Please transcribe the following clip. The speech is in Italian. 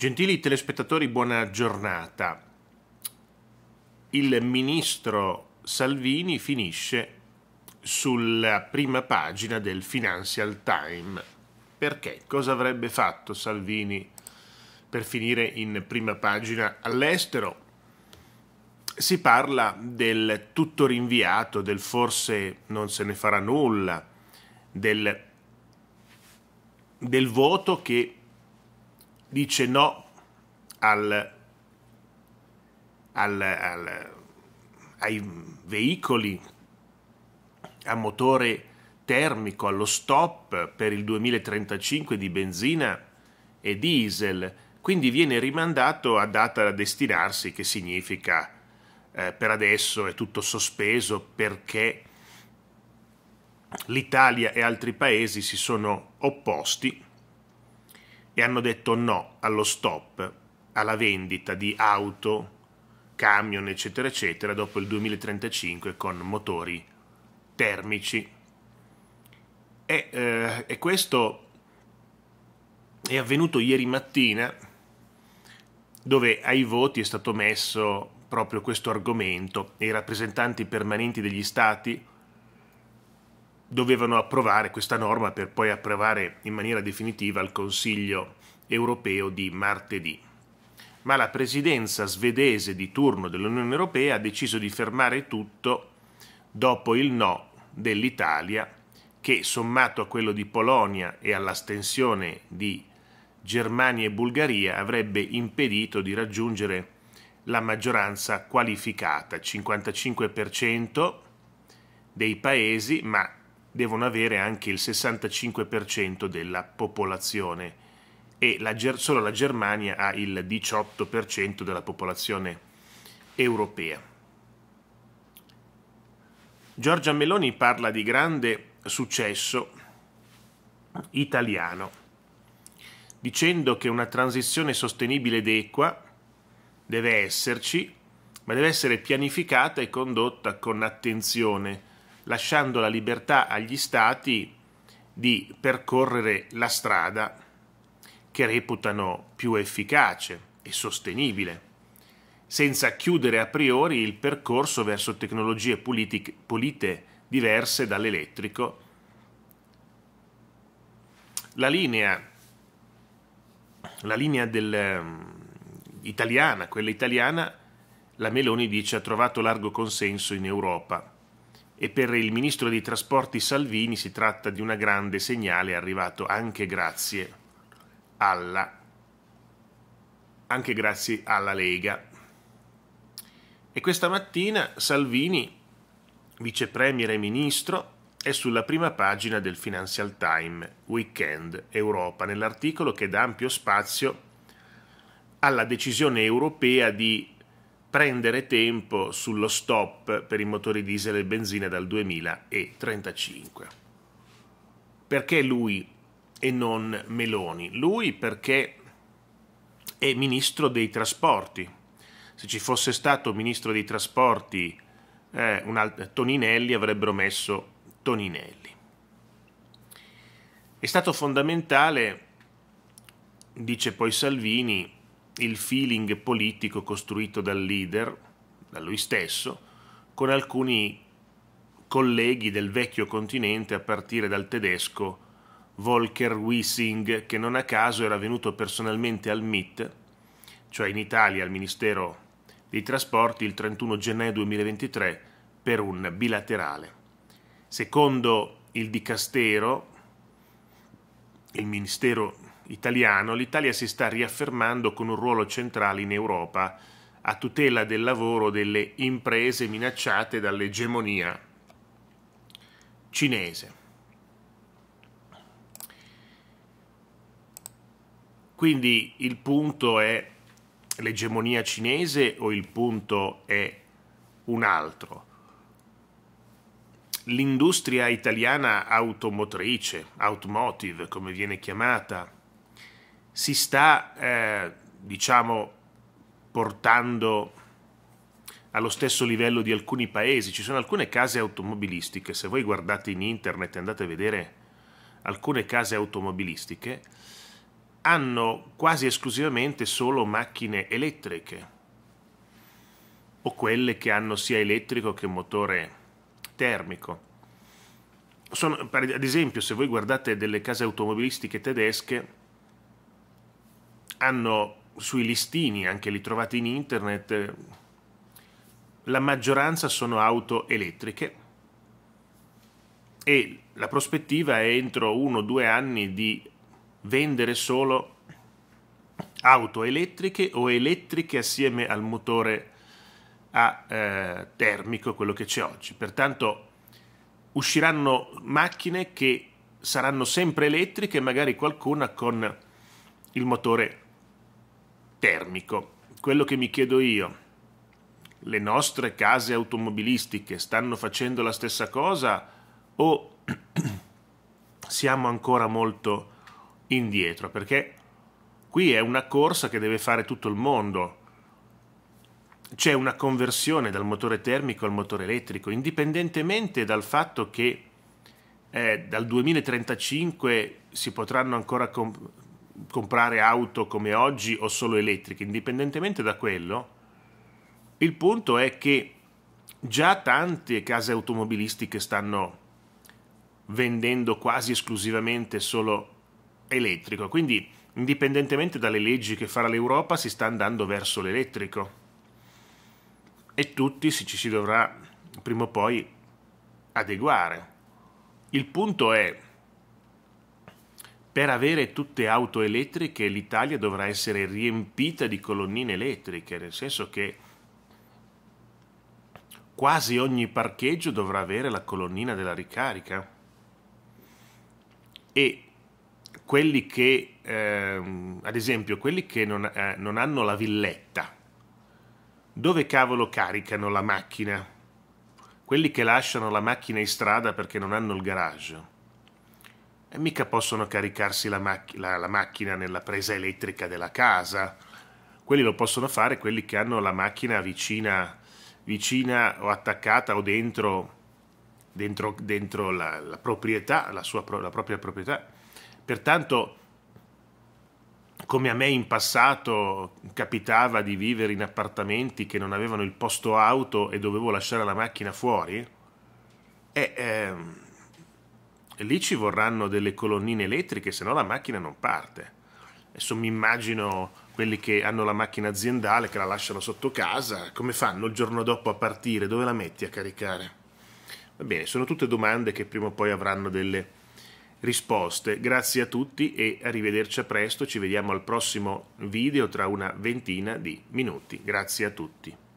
Gentili telespettatori, buona giornata. Il ministro Salvini finisce sulla prima pagina del Financial Times. Perché? Cosa avrebbe fatto Salvini per finire in prima pagina all'estero? Si parla del tutto rinviato, del forse non se ne farà nulla, del, del voto che dice no al, al, al, ai veicoli a motore termico, allo stop per il 2035 di benzina e diesel, quindi viene rimandato a data da destinarsi, che significa eh, per adesso è tutto sospeso perché l'Italia e altri paesi si sono opposti e hanno detto no allo stop alla vendita di auto, camion, eccetera, eccetera, dopo il 2035 con motori termici. E, eh, e questo è avvenuto ieri mattina, dove ai voti è stato messo proprio questo argomento e i rappresentanti permanenti degli stati dovevano approvare questa norma per poi approvare in maniera definitiva il Consiglio europeo di martedì. Ma la presidenza svedese di turno dell'Unione europea ha deciso di fermare tutto dopo il no dell'Italia che sommato a quello di Polonia e all'astensione di Germania e Bulgaria avrebbe impedito di raggiungere la maggioranza qualificata, 55% dei paesi, ma devono avere anche il 65% della popolazione e la solo la Germania ha il 18% della popolazione europea. Giorgia Meloni parla di grande successo italiano, dicendo che una transizione sostenibile ed equa deve esserci, ma deve essere pianificata e condotta con attenzione lasciando la libertà agli Stati di percorrere la strada che reputano più efficace e sostenibile, senza chiudere a priori il percorso verso tecnologie pulite diverse dall'elettrico. La linea, la linea del, um, italiana, quella italiana, la Meloni dice ha trovato largo consenso in Europa e per il ministro dei trasporti Salvini si tratta di una grande segnale arrivato anche grazie alla, anche grazie alla Lega. E questa mattina Salvini, vicepremier e ministro, è sulla prima pagina del Financial Times Weekend Europa nell'articolo che dà ampio spazio alla decisione europea di prendere tempo sullo stop per i motori diesel e benzina dal 2035. Perché lui e non Meloni? Lui perché è ministro dei trasporti. Se ci fosse stato ministro dei trasporti eh, un, Toninelli avrebbero messo Toninelli. È stato fondamentale, dice poi Salvini, il feeling politico costruito dal leader, da lui stesso, con alcuni colleghi del vecchio continente a partire dal tedesco Volker Wissing, che non a caso era venuto personalmente al MIT, cioè in Italia al Ministero dei Trasporti, il 31 gennaio 2023 per un bilaterale. Secondo il Dicastero, il Ministero italiano, l'Italia si sta riaffermando con un ruolo centrale in Europa a tutela del lavoro delle imprese minacciate dall'egemonia cinese. Quindi il punto è l'egemonia cinese o il punto è un altro? L'industria italiana automotrice, automotive come viene chiamata, si sta, eh, diciamo, portando allo stesso livello di alcuni paesi. Ci sono alcune case automobilistiche, se voi guardate in internet e andate a vedere alcune case automobilistiche, hanno quasi esclusivamente solo macchine elettriche o quelle che hanno sia elettrico che motore termico. Sono, ad esempio, se voi guardate delle case automobilistiche tedesche, hanno sui listini, anche li trovate in internet, la maggioranza sono auto elettriche e la prospettiva è entro uno o due anni di vendere solo auto elettriche o elettriche assieme al motore a eh, termico, quello che c'è oggi. Pertanto usciranno macchine che saranno sempre elettriche, magari qualcuna con il motore termico. Quello che mi chiedo io, le nostre case automobilistiche stanno facendo la stessa cosa o siamo ancora molto indietro? Perché qui è una corsa che deve fare tutto il mondo. C'è una conversione dal motore termico al motore elettrico, indipendentemente dal fatto che eh, dal 2035 si potranno ancora comprare auto come oggi o solo elettriche, indipendentemente da quello, il punto è che già tante case automobilistiche stanno vendendo quasi esclusivamente solo elettrico, quindi indipendentemente dalle leggi che farà l'Europa si sta andando verso l'elettrico e tutti ci si dovrà prima o poi adeguare. Il punto è per avere tutte auto elettriche l'Italia dovrà essere riempita di colonnine elettriche, nel senso che quasi ogni parcheggio dovrà avere la colonnina della ricarica e quelli che, ehm, ad esempio, quelli che non, eh, non hanno la villetta, dove cavolo caricano la macchina? Quelli che lasciano la macchina in strada perché non hanno il garage e mica possono caricarsi la, mac- la, la macchina nella presa elettrica della casa. Quelli lo possono fare quelli che hanno la macchina vicina, vicina o attaccata o dentro dentro, dentro la, la, proprietà, la, sua, la propria proprietà. Pertanto, come a me in passato capitava di vivere in appartamenti che non avevano il posto auto e dovevo lasciare la macchina fuori, e, eh, ehm, lì ci vorranno delle colonnine elettriche, se no la macchina non parte. Adesso mi immagino quelli che hanno la macchina aziendale, che la lasciano sotto casa, come fanno il giorno dopo a partire? Dove la metti a caricare? Va bene, sono tutte domande che prima o poi avranno delle risposte. Grazie a tutti e arrivederci a presto, ci vediamo al prossimo video tra una ventina di minuti. Grazie a tutti.